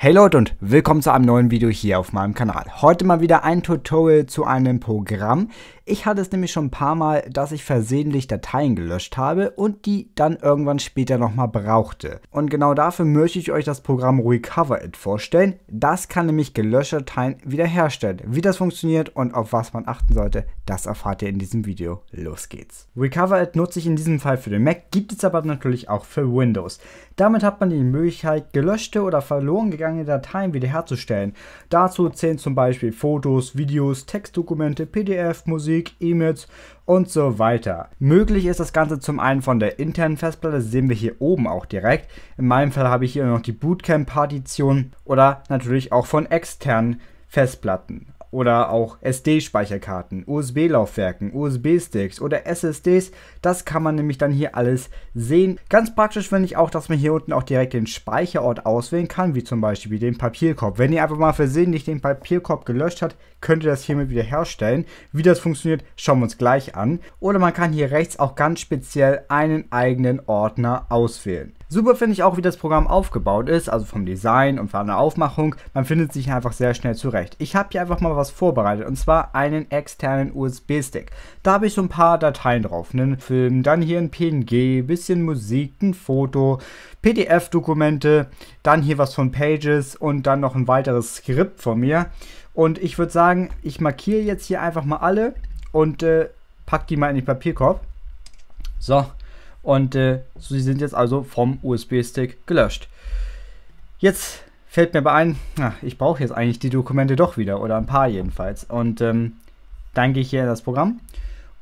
Hey Leute und willkommen zu einem neuen Video hier auf meinem Kanal. Heute mal wieder ein Tutorial zu einem Programm. Ich hatte es nämlich schon ein paar Mal, dass ich versehentlich Dateien gelöscht habe und die dann irgendwann später nochmal brauchte. Und genau dafür möchte ich euch das Programm Recover vorstellen. Das kann nämlich gelöschte Dateien wiederherstellen. Wie das funktioniert und auf was man achten sollte, das erfahrt ihr in diesem Video. Los geht's. Recover nutze ich in diesem Fall für den Mac, gibt es aber natürlich auch für Windows. Damit hat man die Möglichkeit, gelöschte oder verloren gegangene Dateien wiederherzustellen. Dazu zählen zum Beispiel Fotos, Videos, Textdokumente, PDF, Musik, Musik, E-Mails und so weiter. Möglich ist das Ganze zum einen von der internen Festplatte, das sehen wir hier oben auch direkt. In meinem Fall habe ich hier noch die Bootcamp-Partition oder natürlich auch von externen Festplatten oder auch SD-Speicherkarten, USB-Laufwerken, USB-Sticks oder SSDs. Das kann man nämlich dann hier alles sehen. Ganz praktisch finde ich auch, dass man hier unten auch direkt den Speicherort auswählen kann, wie zum Beispiel den Papierkorb. Wenn ihr einfach mal versehentlich den Papierkorb gelöscht habt, könnt ihr das hiermit wieder herstellen. Wie das funktioniert, schauen wir uns gleich an. Oder man kann hier rechts auch ganz speziell einen eigenen Ordner auswählen. Super finde ich auch, wie das Programm aufgebaut ist, also vom Design und von der Aufmachung. Man findet sich einfach sehr schnell zurecht. Ich habe hier einfach mal was vorbereitet und zwar einen externen USB-Stick. Da habe ich so ein paar Dateien drauf. Einen Film, dann hier ein PNG, bisschen Musik, ein Foto, PDF-Dokumente, dann hier was von Pages und dann noch ein weiteres Skript von mir. Und ich würde sagen, ich markiere jetzt hier einfach mal alle und äh, pack die mal in den Papierkorb. So, und äh, so, sie sind jetzt also vom USB-Stick gelöscht. Jetzt fällt mir aber ein, ach, ich brauche jetzt eigentlich die Dokumente doch wieder oder ein paar jedenfalls. Und ähm, dann gehe ich hier in das Programm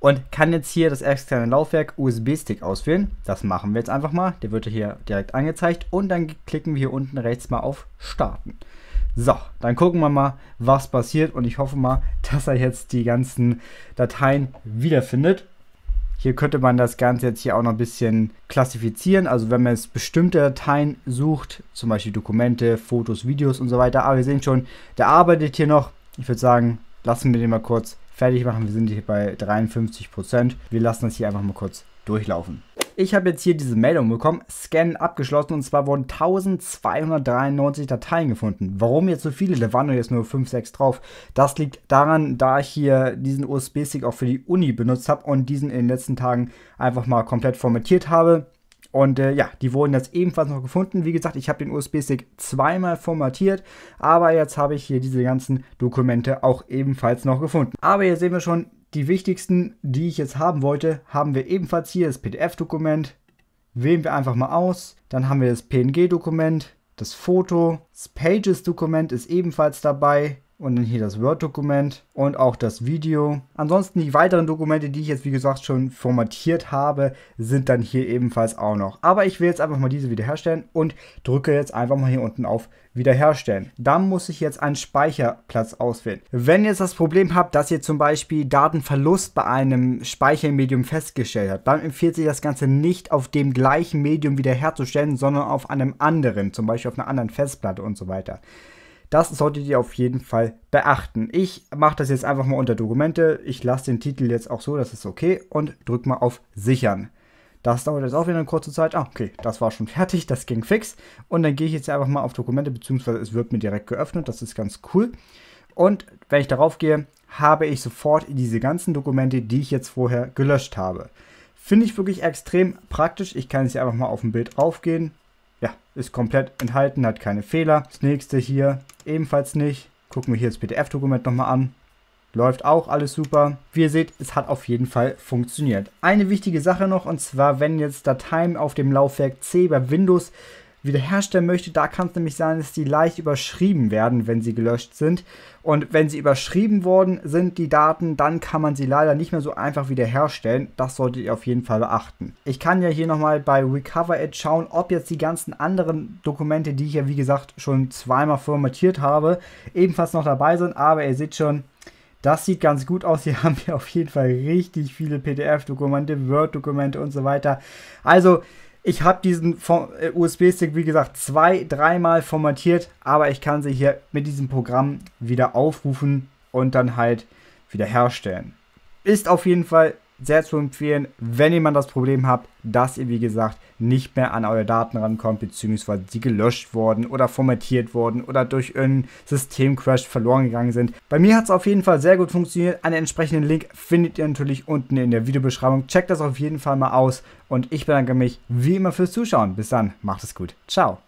und kann jetzt hier das externe Laufwerk USB-Stick auswählen. Das machen wir jetzt einfach mal. Der wird hier direkt angezeigt und dann klicken wir hier unten rechts mal auf Starten. So, dann gucken wir mal, was passiert und ich hoffe mal, dass er jetzt die ganzen Dateien wiederfindet. Hier könnte man das Ganze jetzt hier auch noch ein bisschen klassifizieren. Also wenn man jetzt bestimmte Dateien sucht, zum Beispiel Dokumente, Fotos, Videos und so weiter. Aber wir sehen schon, der arbeitet hier noch. Ich würde sagen, lassen wir den mal kurz fertig machen. Wir sind hier bei 53%. Wir lassen das hier einfach mal kurz durchlaufen. Ich habe jetzt hier diese Meldung bekommen, Scan abgeschlossen und zwar wurden 1293 Dateien gefunden. Warum jetzt so viele? Da waren nur jetzt nur 5, 6 drauf. Das liegt daran, da ich hier diesen USB-Stick auch für die Uni benutzt habe und diesen in den letzten Tagen einfach mal komplett formatiert habe. Und äh, ja, die wurden jetzt ebenfalls noch gefunden. Wie gesagt, ich habe den USB-Stick zweimal formatiert, aber jetzt habe ich hier diese ganzen Dokumente auch ebenfalls noch gefunden. Aber hier sehen wir schon, die wichtigsten, die ich jetzt haben wollte, haben wir ebenfalls hier das PDF-Dokument. Wählen wir einfach mal aus. Dann haben wir das PNG-Dokument, das Foto, das Pages-Dokument ist ebenfalls dabei und dann hier das Word-Dokument und auch das Video. Ansonsten die weiteren Dokumente, die ich jetzt wie gesagt schon formatiert habe, sind dann hier ebenfalls auch noch. Aber ich will jetzt einfach mal diese wiederherstellen und drücke jetzt einfach mal hier unten auf wiederherstellen. Dann muss ich jetzt einen Speicherplatz auswählen. Wenn ihr jetzt das Problem habt, dass ihr zum Beispiel Datenverlust bei einem Speichermedium festgestellt habt, dann empfiehlt sich das Ganze nicht auf dem gleichen Medium wiederherzustellen, sondern auf einem anderen, zum Beispiel auf einer anderen Festplatte und so weiter. Das solltet ihr auf jeden Fall beachten. Ich mache das jetzt einfach mal unter Dokumente. Ich lasse den Titel jetzt auch so, das ist okay. Und drücke mal auf Sichern. Das dauert jetzt auch wieder eine kurze Zeit. Ah, okay, das war schon fertig, das ging fix. Und dann gehe ich jetzt einfach mal auf Dokumente, beziehungsweise es wird mir direkt geöffnet. Das ist ganz cool. Und wenn ich darauf gehe, habe ich sofort diese ganzen Dokumente, die ich jetzt vorher gelöscht habe. Finde ich wirklich extrem praktisch. Ich kann jetzt hier einfach mal auf ein Bild draufgehen. Ja, ist komplett enthalten, hat keine Fehler. Das nächste hier, ebenfalls nicht. Gucken wir hier das PDF-Dokument nochmal an. Läuft auch alles super. Wie ihr seht, es hat auf jeden Fall funktioniert. Eine wichtige Sache noch, und zwar, wenn jetzt Dateien auf dem Laufwerk C bei Windows wiederherstellen möchte. Da kann es nämlich sein, dass die leicht überschrieben werden, wenn sie gelöscht sind. Und wenn sie überschrieben worden sind, die Daten, dann kann man sie leider nicht mehr so einfach wiederherstellen. Das solltet ihr auf jeden Fall beachten. Ich kann ja hier nochmal bei Recover It schauen, ob jetzt die ganzen anderen Dokumente, die ich ja wie gesagt schon zweimal formatiert habe, ebenfalls noch dabei sind. Aber ihr seht schon, das sieht ganz gut aus. Hier haben wir auf jeden Fall richtig viele PDF-Dokumente, Word-Dokumente und so weiter. Also ich habe diesen äh, USB-Stick, wie gesagt, zwei, dreimal formatiert, aber ich kann sie hier mit diesem Programm wieder aufrufen und dann halt wieder herstellen. Ist auf jeden Fall sehr zu empfehlen, wenn ihr mal das Problem habt, dass ihr wie gesagt nicht mehr an eure Daten rankommt, beziehungsweise sie gelöscht wurden oder formatiert wurden oder durch irgendeinen Systemcrash verloren gegangen sind. Bei mir hat es auf jeden Fall sehr gut funktioniert. Einen entsprechenden Link findet ihr natürlich unten in der Videobeschreibung. Checkt das auf jeden Fall mal aus und ich bedanke mich wie immer fürs Zuschauen. Bis dann, macht es gut. Ciao.